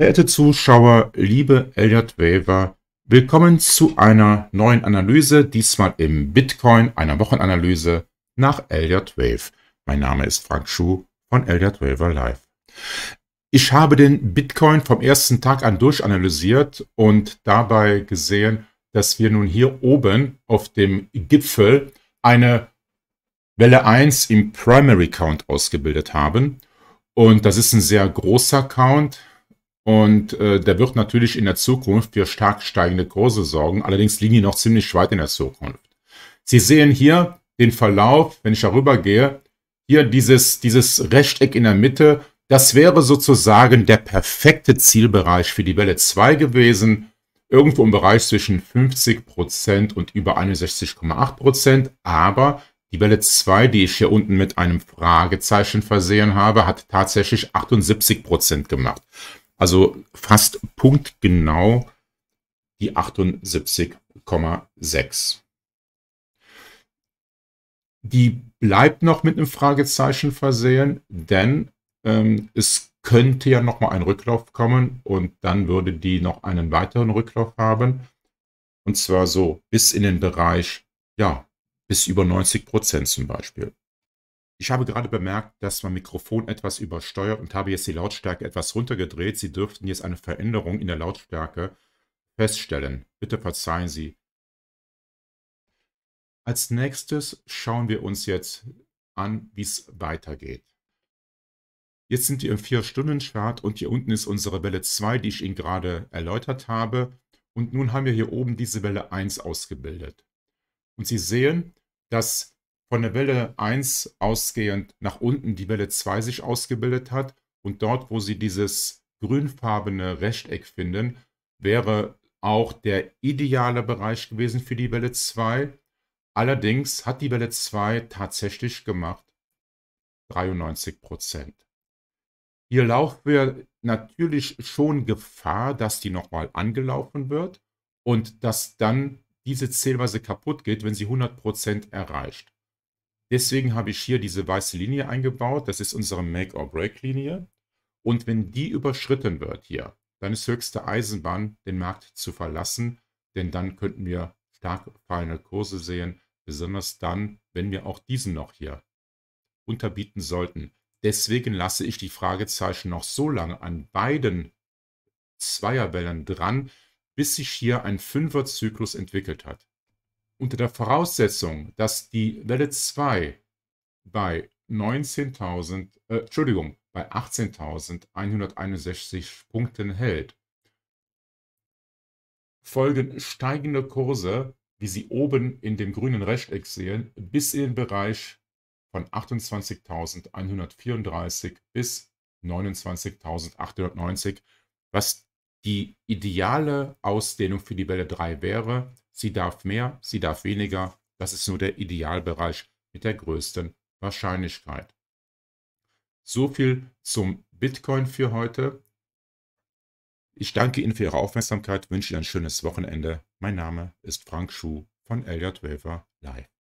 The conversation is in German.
Verehrte Zuschauer, liebe Elliot Waver, willkommen zu einer neuen Analyse, diesmal im Bitcoin, einer Wochenanalyse nach Elliot Wave. Mein Name ist Frank Schuh von Elliot Waver Live. Ich habe den Bitcoin vom ersten Tag an durchanalysiert und dabei gesehen, dass wir nun hier oben auf dem Gipfel eine Welle 1 im Primary Count ausgebildet haben. Und das ist ein sehr großer Count, und äh, der wird natürlich in der Zukunft für stark steigende Kurse sorgen. Allerdings liegen die noch ziemlich weit in der Zukunft. Sie sehen hier den Verlauf, wenn ich darüber gehe, hier dieses, dieses Rechteck in der Mitte. Das wäre sozusagen der perfekte Zielbereich für die Welle 2 gewesen. Irgendwo im Bereich zwischen 50% und über 61,8%. Aber die Welle 2, die ich hier unten mit einem Fragezeichen versehen habe, hat tatsächlich 78% gemacht. Also fast punktgenau die 78,6. Die bleibt noch mit einem Fragezeichen versehen, denn ähm, es könnte ja nochmal ein Rücklauf kommen und dann würde die noch einen weiteren Rücklauf haben. Und zwar so bis in den Bereich, ja, bis über 90 Prozent zum Beispiel. Ich habe gerade bemerkt, dass mein Mikrofon etwas übersteuert und habe jetzt die Lautstärke etwas runtergedreht. Sie dürften jetzt eine Veränderung in der Lautstärke feststellen. Bitte verzeihen Sie. Als nächstes schauen wir uns jetzt an, wie es weitergeht. Jetzt sind wir im 4-Stunden-Chart und hier unten ist unsere Welle 2, die ich Ihnen gerade erläutert habe. Und nun haben wir hier oben diese Welle 1 ausgebildet. Und Sie sehen, dass von der Welle 1 ausgehend nach unten die Welle 2 sich ausgebildet hat und dort, wo sie dieses grünfarbene Rechteck finden, wäre auch der ideale Bereich gewesen für die Welle 2. Allerdings hat die Welle 2 tatsächlich gemacht 93 Prozent. Hier laufen wir natürlich schon Gefahr, dass die nochmal angelaufen wird und dass dann diese Zählweise kaputt geht, wenn sie 100% erreicht. Deswegen habe ich hier diese weiße Linie eingebaut. Das ist unsere Make-or-Break-Linie. Und wenn die überschritten wird hier, dann ist höchste Eisenbahn, den Markt zu verlassen, denn dann könnten wir stark fallende Kurse sehen, besonders dann, wenn wir auch diesen noch hier unterbieten sollten. Deswegen lasse ich die Fragezeichen noch so lange an beiden Zweierwellen dran, bis sich hier ein Fünferzyklus entwickelt hat unter der Voraussetzung, dass die Welle 2 bei 19.000, äh, Entschuldigung, bei 18.161 Punkten hält, folgen steigende Kurse, wie Sie oben in dem grünen Rechteck sehen, bis in den Bereich von 28.134 bis 29.890, was die ideale Ausdehnung für die Welle 3 wäre, Sie darf mehr, sie darf weniger, das ist nur der Idealbereich mit der größten Wahrscheinlichkeit. So viel zum Bitcoin für heute. Ich danke Ihnen für Ihre Aufmerksamkeit, wünsche Ihnen ein schönes Wochenende. Mein Name ist Frank Schuh von Elliott Wafer Live.